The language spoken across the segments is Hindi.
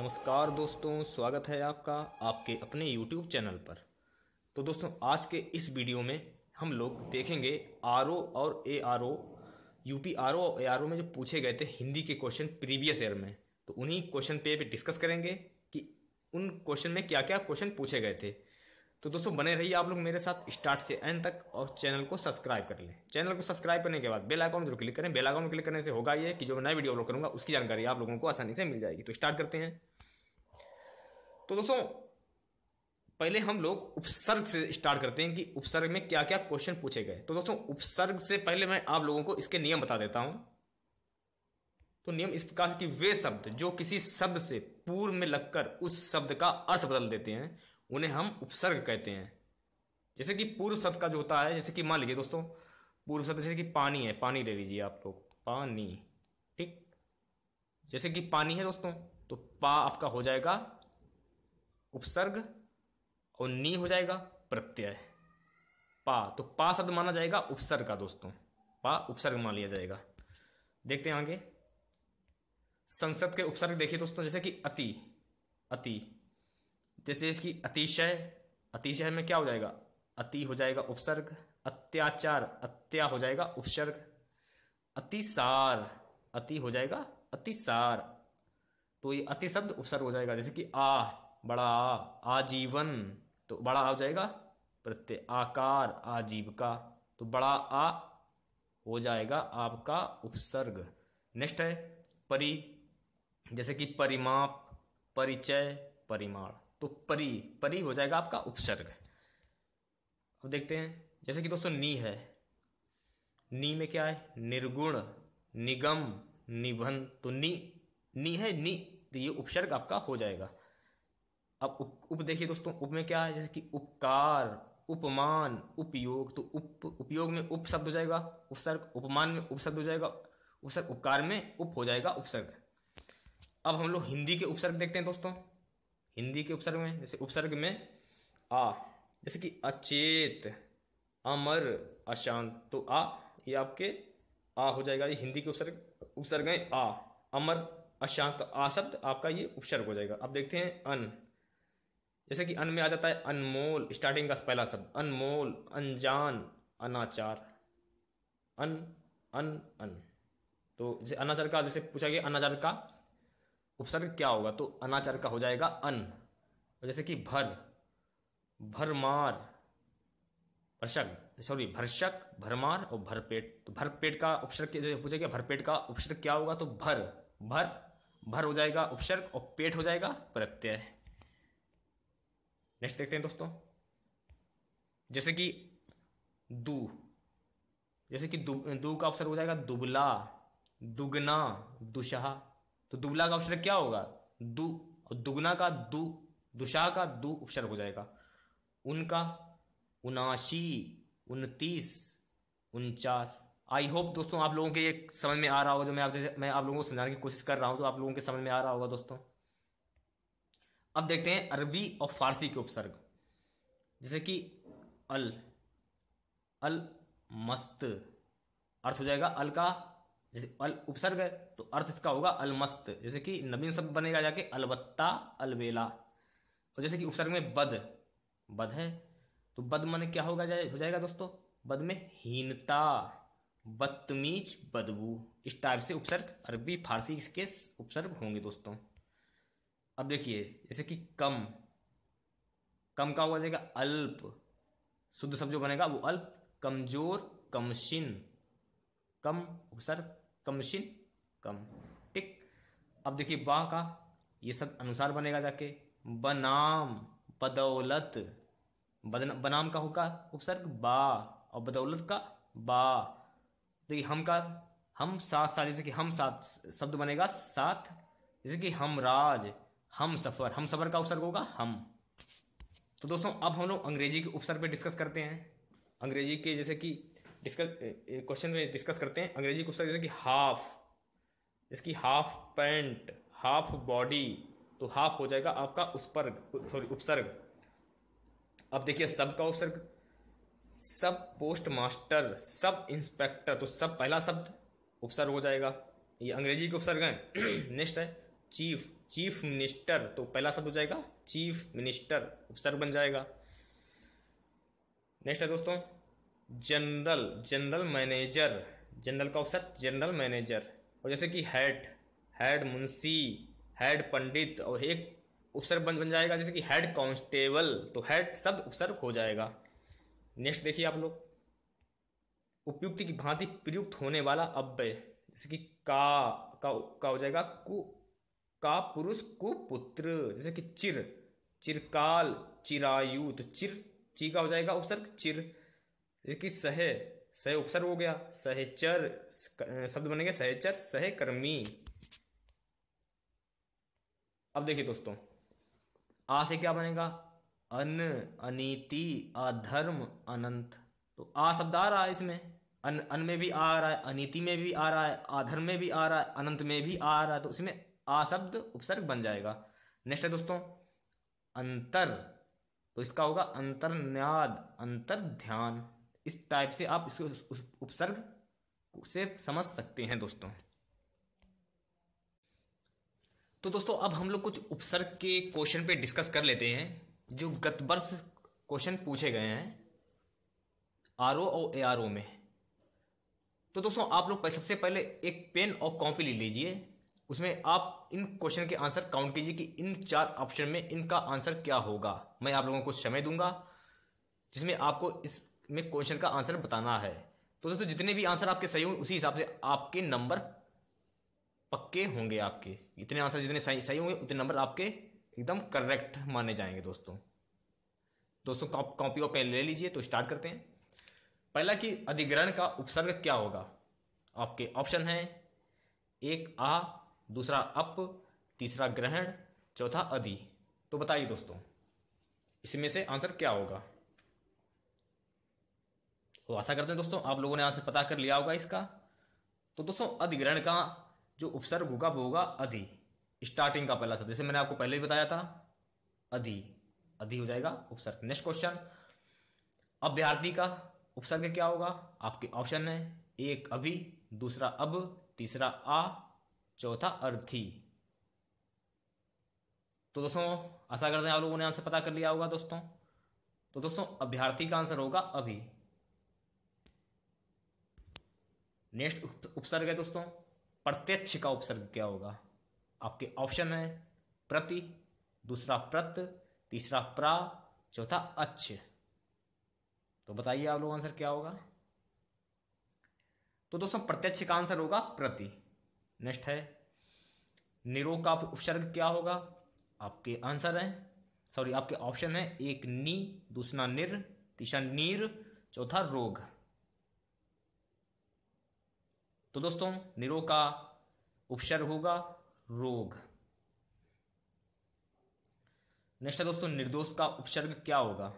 नमस्कार दोस्तों स्वागत है आपका आपके अपने YouTube चैनल पर तो दोस्तों आज के इस वीडियो में हम लोग देखेंगे आर और A R O U P R O A R O में जो पूछे गए थे हिंदी के क्वेश्चन प्रीवियस ईयर में तो उन्हीं क्वेश्चन पे भी डिस्कस करेंगे कि उन क्वेश्चन में क्या क्या क्वेश्चन पूछे गए थे तो दोस्तों बने रहिए आप लोग मेरे साथ स्टार्ट से एंड तक और चैनल को सब्सक्राइब कर लें चैनल को सब्सक्राइब करने के बाद बेल आइकॉन जरूर क्लिक करें बेल आइकॉन क्लिक करने से होगा ये कि जो मैं नई वीडियो अपलोड करूंगा उसकी जानकारी आप लोगों को आसानी से मिल जाएगी तो स्टार्ट करते हैं तो दोस्तों पहले हम लोग उपसर्ग से स्टार्ट करते हैं कि उपसर्ग में क्या क्या क्वेश्चन पूछे गए तो दोस्तों उपसर्ग से पहले मैं आप लोगों को इसके नियम बता देता हूं तो नियम इस प्रकार की वे शब्द जो किसी शब्द से पूर्व में लगकर उस शब्द का अर्थ बदल देते हैं उन्हें हम उपसर्ग कहते हैं जैसे कि पूर्व शब्द का जो होता है जैसे कि मान लीजिए दोस्तों पूर्व शब्द जैसे कि पानी है पानी ले लीजिए आप लोग पानी ठीक जैसे कि पानी है दोस्तों तो पा आपका हो जाएगा उपसर्ग और नी हो जाएगा प्रत्यय पा तो पा शब्द माना जाएगा उपसर्ग का दोस्तों पा उपसर्ग मान लिया जाएगा देखते हैं आगे संसद के उपसर्ग देखिए दोस्तों जैसे कि अति अति जैसे इसकी अतिशय अतिशय में क्या हो जाएगा अति हो जाएगा उपसर्ग अत्याचार अत्या हो जाएगा उपसर्ग अतिसार अति हो जाएगा अतिसार तो ये अति शब्द उपसर्ग हो जाएगा जैसे कि आ बड़ा आ आजीवन तो बड़ा आ हो जाएगा प्रत्यय आकार आजीविका तो बड़ा आ हो जाएगा आपका उपसर्ग नेक्स्ट है परि जैसे कि परिमाप परिचय परिमाण तो परी परी हो जाएगा आपका उपसर्ग अब देखते हैं जैसे कि दोस्तों नी है नी में क्या है निर्गुण निगम निबंध तो नी नी है नी तो ये उपसर्ग आपका हो जाएगा अब उप, उप देखिए दोस्तों उप में क्या है जैसे कि उपकार उपमान उपयोग तो उप उपयोग में उप शब्द हो जाएगा उपसर्ग उपमान में उपशब्द हो जाएगा उपसर्ग उपकार में उप हो जाएगा उपसर्ग अब हम लोग हिंदी के उपसर्ग देखते हैं दोस्तों हिंदी के उपसर्ग में जैसे उपसर्ग में आ जैसे कि अचेत अमर अशांत तो आ ये आपके आ हो जाएगा ये हिंदी के उपसर्ग उपसर्ग है आ अमर अशांत तो आ शब्द आपका ये उपसर्ग हो जाएगा अब देखते हैं अन जैसे कि अन में आ जाता है अनमोल स्टार्टिंग का पहला शब्द अनमोल अनजान अनाचार अन अन अन तो जैसे अनाचार का जैसे पूछा गया अनाचार का उपसर्ग क्या होगा तो अनाचार का हो जाएगा अन तो जैसे कि भर भरमार भर्षक सॉरी भर्षक भरमार और भरपेट तो भरपेट का उपसर्ग पूछा गया भरपेट का उपसर्ग क्या होगा तो भर भर भर हो जाएगा उपसर्ग और पेट हो जाएगा प्रत्यय नेक्स्ट देखते हैं दोस्तों जैसे कि दू जैसे कि दू, दू का अवसर हो जाएगा दुबला दुगना दुशहा तो दुबला का उपसर्ग क्या होगा दु दुगना का दु दुशा का दु उपसर्ग हो जाएगा उनका उनासी उनतीस उनचास आई होप दोस्तों आप लोगों के ये समझ में आ रहा होगा जो मैं आप मैं आप लोगों को समझाने की कोशिश कर रहा हूँ तो आप लोगों के समझ में आ रहा होगा दोस्तों अब देखते हैं अरबी और फारसी के उपसर्ग जैसे कि अल अल मस्त अर्थ हो जाएगा अल का जैसे अल उपसर्ग है तो अर्थ इसका होगा अलमस्त जैसे कि नवीन शब्द बनेगा जाके अलबत्ता अलबेला और जैसे कि उपसर्ग में बद बद है तो बद मन क्या होगा जाए हो जाएगा दोस्तों बद में हीनता बदतमीज बदबू इस टाइप से उपसर्ग अरबी फारसी के उपसर्ग होंगे दोस्तों अब देखिए जैसे कि कम कम का हो जाएगा अल्प शुद्ध शब्द जो बनेगा वो अल्प कमजोर कमशिन कम उपसर्ग कमशिन कम ठीक अब देखिए बा का ये सब अनुसार बनेगा जाके बनाम बदौलत बदन, बनाम का होगा उपसर्ग बा और बदौलत का बा देखिए हम का हम साथ साथ जैसे कि हम साथ शब्द बनेगा साथ जैसे कि हम राज हम सफ़र हम सफ़र का उपसर्ग होगा हम तो दोस्तों अब हम लोग अंग्रेजी के उपसर्ग पे डिस्कस करते हैं अंग्रेजी के जैसे कि डिस्कस क्वेश्चन eh, eh, में डिस्कस करते हैं अंग्रेजी कुछ जैसे कि हाफ इसकी हाफ पैंट हाफ बॉडी तो हाफ हो जाएगा आपका उपसर्ग सॉरी उपसर्ग अब देखिए सब का उपसर्ग सब पोस्ट मास्टर सब इंस्पेक्टर तो सब पहला शब्द उपसर्ग हो जाएगा ये अंग्रेजी के उपसर्ग है नेक्स्ट है चीफ चीफ मिनिस्टर तो पहला शब्द हो जाएगा चीफ मिनिस्टर उपसर्ग बन जाएगा नेक्स्ट है दोस्तों जनरल जनरल मैनेजर जनरल का ऑप्शन जनरल मैनेजर और जैसे कि हेड हेड मुंशी हेड पंडित और एक उपसर बन बन जाएगा जैसे कि हेड कांस्टेबल तो हेड शब्द उपसर्ग हो जाएगा नेक्स्ट देखिए आप लोग उपयुक्त की भांति प्रयुक्त होने वाला अव्यय जैसे कि का का का हो जाएगा कु का पुरुष कुपुत्र जैसे कि चिर चिरकाल चिरायु तो चिर ची का हो जाएगा उपसर्ग चिर इसकी सह सह उपसर्ग हो गया सहचर शब्द बनेंगे सहचर सहकर्मी अब देखिए दोस्तों आ से क्या बनेगा अन अनिति अधर्म अनंत तो आ शब्द आ रहा है इसमें अन अन में भी आ रहा है अनिति में भी आ रहा है आधर्म में भी आ रहा है अनंत में भी आ रहा है तो इसमें आ शब्द उपसर्ग बन जाएगा नेक्स्ट है दोस्तों अंतर तो इसका होगा अंतर्न्याद अंतर ध्यान इस टाइप से आप इसको उपसर्ग से समझ सकते हैं दोस्तों तो दोस्तों अब हम लोग कुछ उपसर्ग के क्वेश्चन पे डिस्कस कर लेते हैं जो गत वर्ष क्वेश्चन पूछे गए हैं आर ओ और ए आर ओ में तो दोस्तों आप लोग सबसे पहले एक पेन और कॉपी ले लीजिए उसमें आप इन क्वेश्चन के आंसर काउंट कीजिए कि इन चार ऑप्शन में इनका आंसर क्या होगा मैं आप लोगों को समय दूंगा जिसमें आपको इस में क्वेश्चन का आंसर बताना है तो दोस्तों जितने भी आंसर आपके सही हों उसी हिसाब से आपके नंबर पक्के होंगे आपके इतने आंसर जितने सही सही होंगे उतने नंबर आपके एकदम करेक्ट माने जाएंगे दोस्तों दोस्तों कॉपी और पेन ले लीजिए तो स्टार्ट करते हैं पहला कि अधिग्रहण का उपसर्ग क्या होगा आपके ऑप्शन हैं एक आ दूसरा अप तीसरा ग्रहण चौथा अधि तो बताइए दोस्तों इसमें से आंसर क्या होगा तो आशा करते हैं दोस्तों आप लोगों ने यहाँ से पता कर लिया होगा इसका तो दोस्तों अधिग्रहण का जो उपसर्ग होगा वो होगा अधि स्टार्टिंग का पहला शब्द जैसे मैंने आपको पहले ही बताया था अधि अधि हो जाएगा उपसर्ग नेक्स्ट क्वेश्चन अभ्यार्थी का उपसर्ग क्या होगा आपके ऑप्शन है एक अभी दूसरा अब तीसरा आ चौथा अर्थी तो दोस्तों आशा करते हैं आप लोगों ने आंसर पता कर लिया होगा दोस्तों तो दोस्तों अभ्यार्थी का आंसर होगा अभी नेक्स्ट उपसर्ग है दोस्तों प्रत्यक्ष का उपसर्ग क्या होगा आपके ऑप्शन है प्रति दूसरा प्रत तीसरा प्रा चौथा अच्छ तो बताइए आप लोग आंसर क्या होगा तो दोस्तों प्रत्यक्ष का आंसर होगा प्रति नेक्स्ट है निरोग का उपसर्ग क्या होगा आपके आंसर है सॉरी आपके ऑप्शन है एक नी दूसरा निर तीसरा नीर चौथा रोग तो दोस्तों निरो का उपसर्ग होगा रोग नेक्स्ट है दोस्तों निर्दोष का उपसर्ग क्या होगा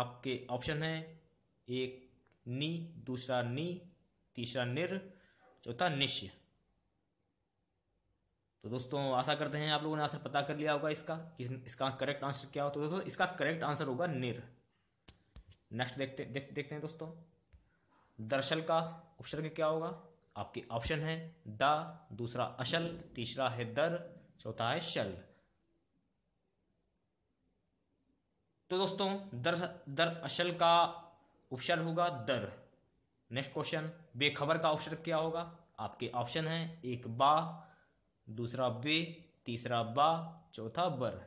आपके ऑप्शन है एक नी दूसरा नी तीसरा निर चौथा निश्य तो दोस्तों आशा करते हैं आप लोगों ने आंसर पता कर लिया होगा इसका कि इसका करेक्ट आंसर क्या हो तो दोस्तों इसका करेक्ट आंसर होगा निर नेक्स्ट देखते देख, देखते हैं दोस्तों दर्शल का उपसर्ग क्या होगा आपके ऑप्शन है द दूसरा अशल तीसरा है दर चौथा है शल तो दोस्तों दर दर अशल का उपसर्ग होगा दर नेक्स्ट क्वेश्चन बेखबर का उपसर्ग क्या होगा आपके ऑप्शन है एक बा दूसरा बे तीसरा बा चौथा बर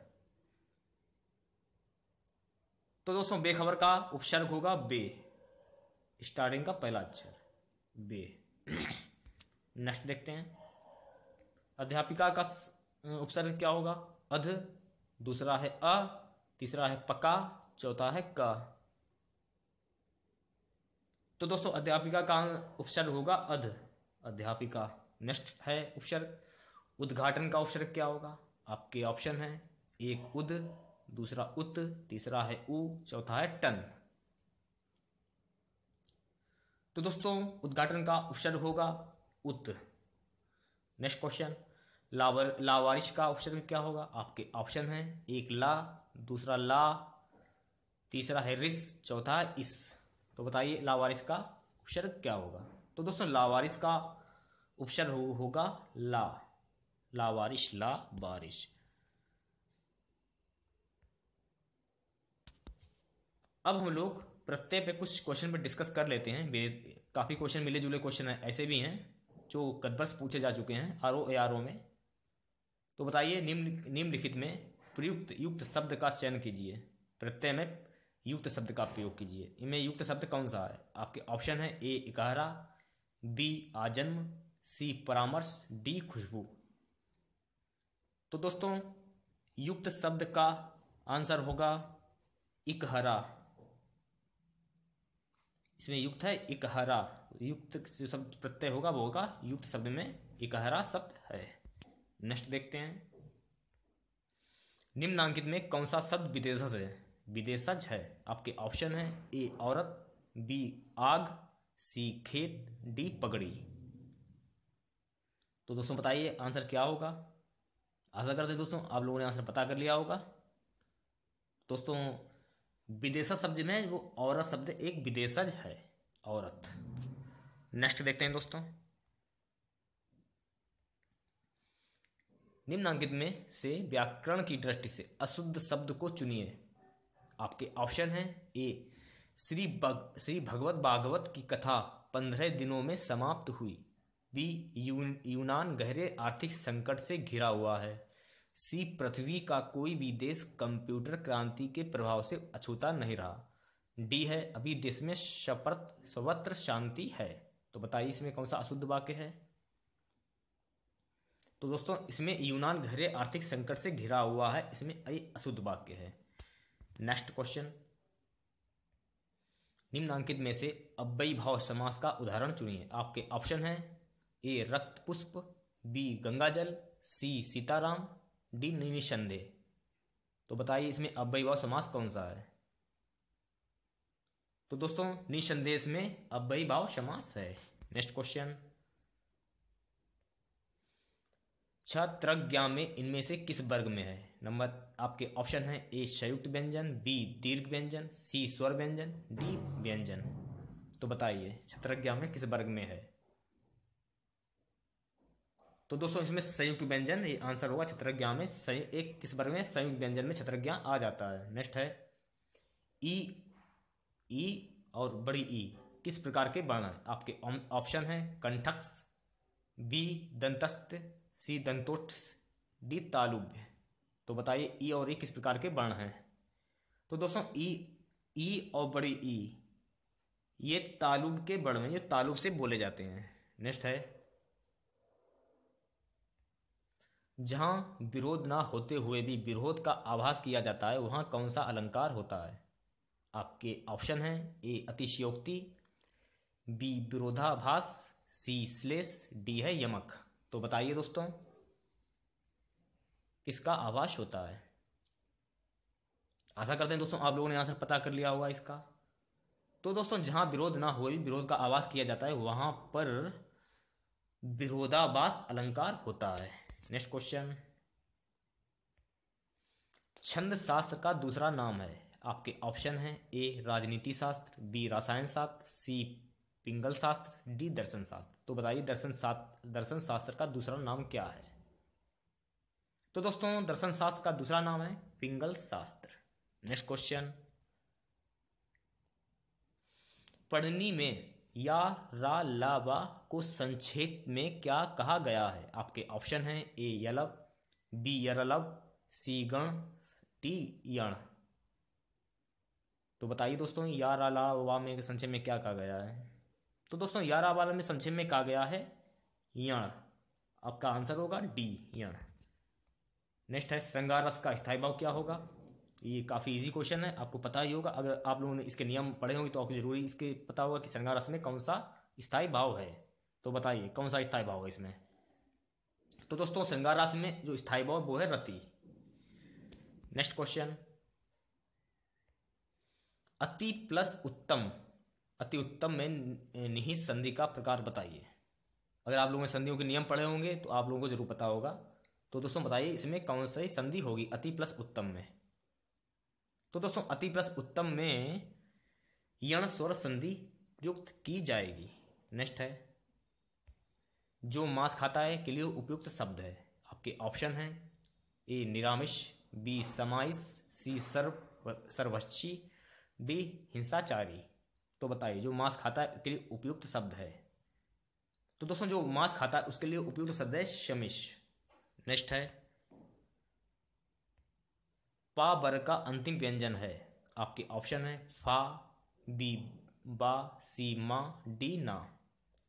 तो दोस्तों बेखबर का उपसर्ग होगा बे स्टार्टिंग का पहला अक्षर बे नेक्स्ट देखते हैं अध्यापिका का उपसर्ग क्या होगा अध दूसरा है अ तीसरा है पका चौथा है क तो दोस्तों अध्यापिका का उपसर्ग होगा अध अध्यापिका नेक्स्ट है उपसर्ग उद्घाटन का उपसर्ग क्या होगा आपके ऑप्शन है एक उद दूसरा उत तीसरा है उ चौथा है टन तो दोस्तों उद्घाटन का अवसर होगा उत नेक्स्ट क्वेश्चन लावर लावारिश का ऑप्शन क्या होगा आपके ऑप्शन हैं एक ला दूसरा ला तीसरा है रिस चौथा है इस तो बताइए लावारिस का उपसर्ग क्या होगा तो दोस्तों लावारिस का उपसर्ग हो, होगा ला लावारिश ला बारिश अब हम लोग प्रत्येक पे कुछ क्वेश्चन पे डिस्कस कर लेते हैं काफ़ी क्वेश्चन मिले जुले क्वेश्चन ऐसे भी हैं जो कदबर्स पूछे जा चुके हैं are O A R O में तो बताइए निम्न निम्नलिखित में प्रयुक्त युक्त शब्द का चयन कीजिए प्रत्यय में युक्त शब्द का प्रयोग कीजिए इनमें युक्त शब्द कौन सा है आपके ऑप्शन है ए इकहरा बी आजन्म सी परामर्श डी खुशबू तो दोस्तों युक्त शब्द का आंसर होगा इकहरा इसमें युक्त है इकहरा युक्त शब्द प्रत्यय होगा वो होगा युक्त शब्द में इकहरा शब्द है नेक्स्ट देखते हैं निम्नांकित में कौन सा शब्द विदेशज है विदेशज है आपके ऑप्शन है ए औरत बी आग सी खेत डी पगड़ी तो दोस्तों बताइए आंसर क्या होगा आशा करते हैं दोस्तों आप लोगों ने आंसर पता कर लिया होगा दोस्तों विदेशा शब्द में वो औरत शब्द एक विदेशज है औरत नेक्स्ट देखते हैं दोस्तों निम्नांकित में से व्याकरण की दृष्टि से अशुद्ध शब्द को चुनिए आपके ऑप्शन हैं ए श्री बग श्री भगवत भागवत की कथा पंद्रह दिनों में समाप्त हुई बी यूनान गहरे आर्थिक संकट से घिरा हुआ है सी पृथ्वी का कोई भी देश कंप्यूटर क्रांति के प्रभाव से अछूता नहीं रहा डी है अभी देश में शपथ स्वत्र शांति है तो बताइए इसमें कौन सा अशुद्ध वाक्य है तो दोस्तों इसमें यूनान घरे आर्थिक संकट से घिरा हुआ है इसमें आई अशुद्ध वाक्य है नेक्स्ट क्वेश्चन निम्नांकित में से अव्ययी भाव समास का उदाहरण चुनिए आपके ऑप्शन है ए रक्त पुष्प बी गंगाजल सी सीताराम डी निनिसंदेह तो बताइए इसमें अव्ययभाव समास कौन सा है तो दोस्तों निसंदेश में भाव समास है नेक्स्ट क्वेश्चन छत्रज्ञा में इनमें से किस वर्ग में है नंबर आपके ऑप्शन है ए संयुक्त व्यंजन बी दीर्घ व्यंजन सी स्वर व्यंजन डी व्यंजन तो बताइए छत्रज्ञा में किस वर्ग में है तो दोस्तों इसमें संयुक्त व्यंजन ये आंसर होगा छत्रज्ञा में संयुक्त एक किस वर्ग में संयुक्त व्यंजन में छत्रज्ञा आ जाता है नेक्स्ट है ई ई और बड़ी ई किस प्रकार के वर्ण हैं आपके ऑप्शन हैं कंठक्स बी दंतस्थ सी दंतोट्स डी तालुभ्य तो बताइए ई और ई किस प्रकार के वर्ण हैं तो दोस्तों ई ई और बड़ी ई ये तालुब के वर्ण में ये तालुब से बोले जाते हैं नेक्स्ट है जहाँ विरोध ना होते हुए भी विरोध का आभास किया जाता है वहाँ कौन सा अलंकार होता है आपके ऑप्शन हैं ए अतिशयोक्ति बी विरोधाभास सी स्लेस डी है यमक तो बताइए दोस्तों किसका आवास होता है आशा करते हैं दोस्तों आप लोगों ने आंसर पता कर लिया होगा इसका तो दोस्तों जहाँ विरोध ना हो विरोध का आवास किया जाता है वहाँ पर विरोधाभास अलंकार होता है नेक्स्ट क्वेश्चन छंद शास्त्र का दूसरा नाम है आपके ऑप्शन है ए राजनीति शास्त्र बी रसायन शास्त्र सी पिंगल शास्त्र डी दर्शन शास्त्र तो बताइए दर्शन शास्त्र दर्शन शास्त्र का दूसरा नाम क्या है तो दोस्तों दर्शन शास्त्र का दूसरा नाम है पिंगल शास्त्र नेक्स्ट क्वेश्चन पढ़नी में या रा ला बा को संक्षेप में क्या कहा गया है आपके ऑप्शन हैं ए यलव बी यरलव सी गण टी यण तो बताइए दोस्तों यार अलावा में संक्षेप में क्या कहा गया है तो दोस्तों यारा वाला में संक्षेप में कहा गया है यण आपका आंसर होगा डी यण नेक्स्ट है श्रृंगार रस का स्थायी भाव क्या होगा ये काफ़ी इजी क्वेश्चन है आपको पता ही होगा अगर आप लोगों ने इसके नियम पढ़े होंगे तो आपको जरूरी इसके पता होगा कि श्रृंगार रस में कौन सा स्थायी भाव है तो बताइए कौन सा स्थायी भाव है इसमें तो दोस्तों श्रृंगार रस में जो स्थायी भाव वो है रति नेक्स्ट क्वेश्चन अति प्लस उत्तम अति उत्तम में निहित संधि का प्रकार बताइए अगर आप लोगों ने संधियों के नियम पढ़े होंगे तो आप लोगों को जरूर पता होगा तो दोस्तों बताइए इसमें कौन सी संधि होगी अति प्लस उत्तम में तो दोस्तों अति प्लस उत्तम में यण स्वर संधि युक्त की जाएगी नेक्स्ट है जो मांस खाता है के लिए उपयुक्त शब्द है आपके ऑप्शन हैं ए निरामिष बी समाइस सी सर्व सर्वच्छी डी हिंसाचारी तो बताइए जो मांस खाता है के लिए उपयुक्त शब्द है तो दोस्तों जो मांस खाता है उसके लिए उपयुक्त शब्द है शमिश नेक्स्ट है पा वर्ग का अंतिम व्यंजन है आपके ऑप्शन है फा बी बा सी मा डी ना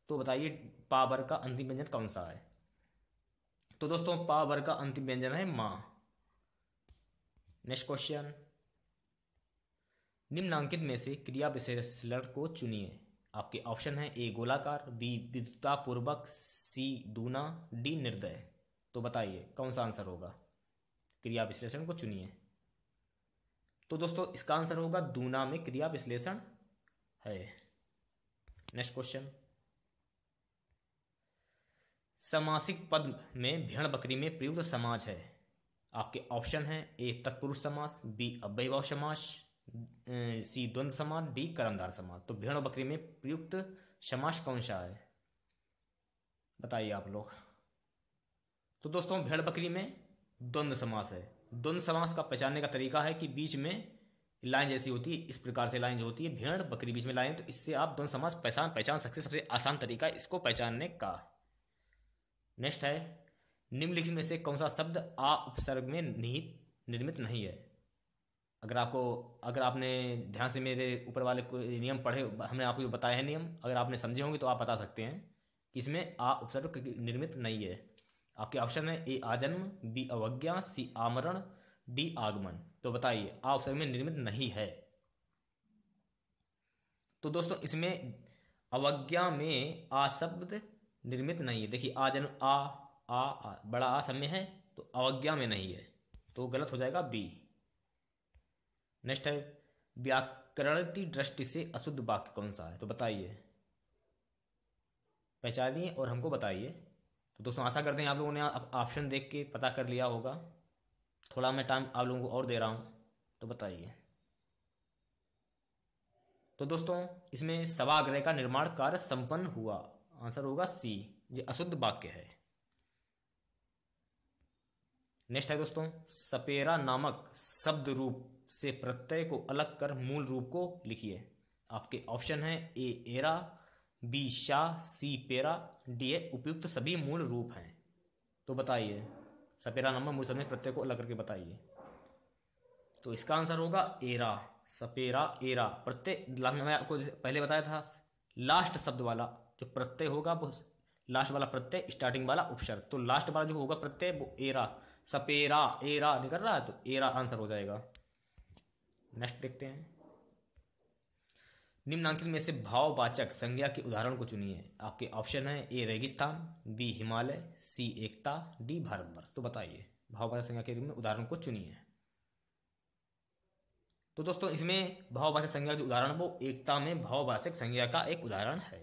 तो बताइए पा वर्ग का अंतिम व्यंजन कौन सा है तो दोस्तों पा वर्ग का अंतिम व्यंजन है मा नेक्स्ट क्वेश्चन निम्नांकित में से क्रिया विश्लेषण को चुनिए आपके ऑप्शन है ए गोलाकार बी विद्युतापूर्वक सी दूना डी निर्दय तो बताइए कौन सा आंसर होगा क्रिया विश्लेषण को चुनिए तो दोस्तों इसका आंसर होगा दूना में क्रिया विश्लेषण है नेक्स्ट क्वेश्चन समासिक पद में भेड़ बकरी में प्रयुक्त समाज है आपके ऑप्शन है ए तत्पुरुष समास बी अव्यभाव समास सी द्वंद समास डी करमदार समास तो भेड़ बकरी में प्रयुक्त समास कौन सा है बताइए आप लोग तो दोस्तों भेड़ बकरी में द्वंद्व समास है द्वंद समास का पहचानने का तरीका है कि बीच में लाइन जैसी होती है इस प्रकार से लाइन जो होती है भेड़ बकरी बीच में लाइन तो इससे आप द्वंद समास पहचान पहचान सकते सबसे आसान तरीका इसको पहचानने का नेक्स्ट है निम्नलिखित में से कौन सा शब्द आ उपसर्ग में निहित निर्मित नहीं है अगर आपको अगर आपने ध्यान से मेरे ऊपर वाले नियम पढ़े हमने आपको बताया है नियम अगर आपने समझे होंगे तो आप बता सकते हैं कि इसमें आ उपसर्ग निर्मित नहीं है आपके ऑप्शन है ए आजन्म बी अवज्ञा सी आमरण डी आगमन तो बताइए ऑप्शन में निर्मित नहीं है तो दोस्तों इसमें अवज्ञा में आ शब्द निर्मित नहीं है देखिए आजन्म आ आ, आ बड़ा आ समय है तो अवज्ञा में नहीं है तो गलत हो जाएगा बी नेक्स्ट है व्याकरण की दृष्टि से अशुद्ध वाक्य कौन सा है तो बताइए पहचानिए और हमको बताइए तो दोस्तों आशा करते हैं आप लोगों ने ऑप्शन देख के पता कर लिया होगा थोड़ा मैं टाइम आप लोगों को और दे रहा हूँ तो बताइए तो दोस्तों इसमें सभाग्रह का निर्माण कार्य संपन्न हुआ आंसर होगा सी ये अशुद्ध वाक्य है नेक्स्ट है दोस्तों सपेरा नामक शब्द रूप से प्रत्यय को अलग कर मूल रूप को लिखिए आपके ऑप्शन है ए एरा बी शाह सी पेरा डी ए उपयुक्त सभी मूल रूप हैं तो बताइए सपेरा नंबर मूल सभी प्रत्यय को अलग करके बताइए तो इसका आंसर होगा एरा सपेरा एरा प्रत्यय मैं आपको पहले बताया था लास्ट शब्द वाला जो प्रत्यय होगा वो लास्ट वाला प्रत्यय स्टार्टिंग वाला उपसर्ग तो लास्ट वाला जो होगा प्रत्यय वो एरा सपेरा एरा निकल रहा है तो एरा आंसर हो जाएगा नेक्स्ट देखते हैं निम्नांकित में से भाववाचक संज्ञा के उदाहरण को चुनिए आपके ऑप्शन है ए रेगिस्तान बी हिमालय सी एकता डी भारतवर्ष तो बताइए भाववाचक संज्ञा के रूप में उदाहरण को चुनिए तो दोस्तों इसमें भाववाचक संज्ञा के उदाहरण वो एकता में भाववाचक संज्ञा का एक उदाहरण है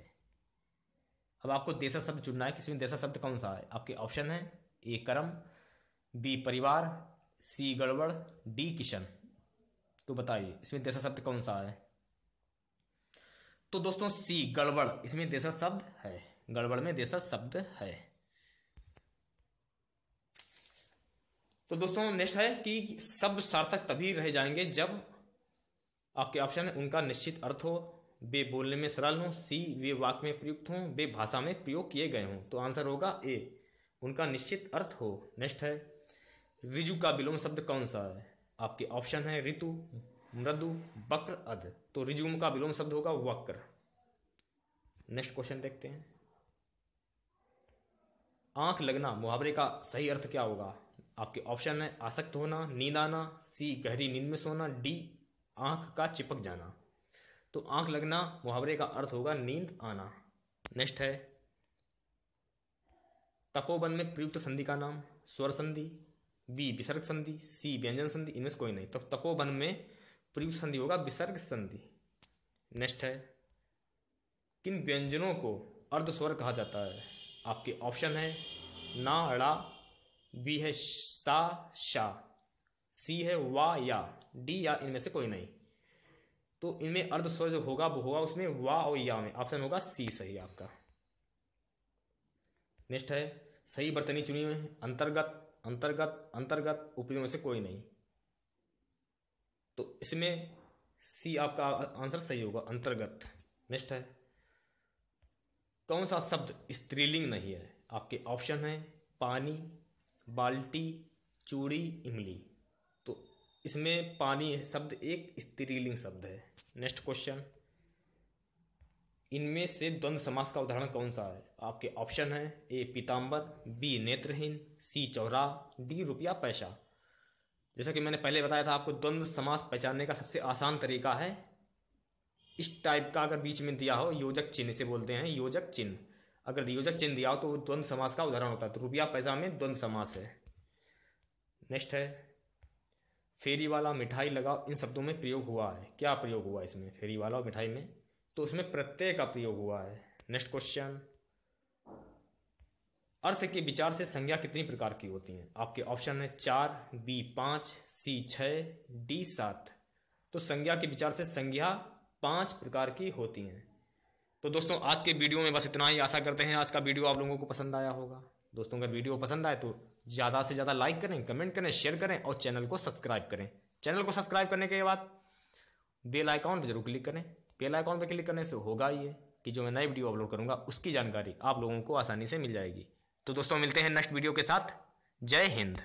अब आपको देशा शब्द चुनना है किसमें देशा शब्द कौन सा है आपके ऑप्शन है ए कर्म बी परिवार सी गड़बड़ डी किशन तो बताइए इसमें देशा शब्द कौन सा है तो दोस्तों सी गड़बड़ इसमें देशा शब्द है गड़बड़ में देशा शब्द है तो दोस्तों नेक्स्ट है कि शब्द सार्थक तभी रह जाएंगे जब आपके ऑप्शन है उनका निश्चित अर्थ हो बे बोलने में सरल हो सी वे वाक्य में प्रयुक्त हों बे भाषा में प्रयोग किए गए हों तो आंसर होगा ए उनका निश्चित अर्थ हो नेक्स्ट है ऋजु का विलोम शब्द कौन सा है आपके ऑप्शन है ऋतु मृदु वक्र अध तो रिज्यूम का विलोम शब्द होगा वक्र नेक्स्ट क्वेश्चन देखते हैं आंख लगना मुहावरे का सही अर्थ क्या होगा आपके ऑप्शन है आसक्त होना नींद आना सी गहरी नींद में सोना डी आंख का चिपक जाना तो आंख लगना मुहावरे का अर्थ होगा नींद आना नेक्स्ट है तपोवन में प्रयुक्त संधि का नाम स्वर संधि बी विसर्ग संधि सी व्यंजन संधि इनमें से कोई नहीं तो तपोवन में प्रयुक्त संधि होगा विसर्ग संधि नेक्स्ट है किन व्यंजनों को अर्धस्वर कहा जाता है आपके ऑप्शन है ना अड़ा बी है सा शा सी है वा या डी या इनमें से कोई नहीं तो इनमें अर्धस्वर जो होगा वो होगा उसमें वा और या में ऑप्शन होगा सी सही आपका नेक्स्ट है सही बर्तनी चुनी हुए अंतर्गत अंतर्गत अंतर्गत उपयोग में से कोई नहीं तो इसमें सी आपका आंसर सही होगा अंतर्गत नेक्स्ट है कौन सा शब्द स्त्रीलिंग नहीं है आपके ऑप्शन है पानी बाल्टी चूड़ी इमली तो इसमें पानी शब्द एक स्त्रीलिंग शब्द है नेक्स्ट क्वेश्चन इनमें से द्वंद्व समास का उदाहरण कौन सा है आपके ऑप्शन है ए पीताम्बर बी नेत्रहीन सी चौरा डी रुपया पैसा जैसा कि मैंने पहले बताया था आपको द्वंद्व समास पहचानने का सबसे आसान तरीका है इस टाइप का अगर बीच में दिया हो योजक चिन्ह से बोलते हैं योजक चिन्ह अगर योजक चिन्ह दिया हो तो द्वंद द्वंद्व समास का उदाहरण होता है तो रुपया पैसा में द्वंद्व समास है नेक्स्ट है फेरी वाला मिठाई लगाओ इन शब्दों में प्रयोग हुआ है क्या प्रयोग हुआ इसमें फेरी वाला और मिठाई में तो उसमें प्रत्यय का प्रयोग हुआ है नेक्स्ट क्वेश्चन अर्थ के विचार से संज्ञा कितनी प्रकार की होती है आपके ऑप्शन है चार बी पांच सी छः डी सात तो संज्ञा के विचार से संज्ञा पांच प्रकार की होती है तो दोस्तों आज के वीडियो में बस इतना ही आशा करते हैं आज का वीडियो आप लोगों को पसंद आया होगा दोस्तों अगर वीडियो पसंद आए तो ज़्यादा से ज़्यादा लाइक करें कमेंट करें शेयर करें और चैनल को सब्सक्राइब करें चैनल को सब्सक्राइब करने के बाद बेल आइकॉन पर जरूर क्लिक करें बेल आइकॉन पर क्लिक करने से होगा ये कि जो मैं नई वीडियो अपलोड करूंगा उसकी जानकारी आप लोगों को आसानी से मिल जाएगी तो दोस्तों मिलते हैं नेक्स्ट वीडियो के साथ जय हिंद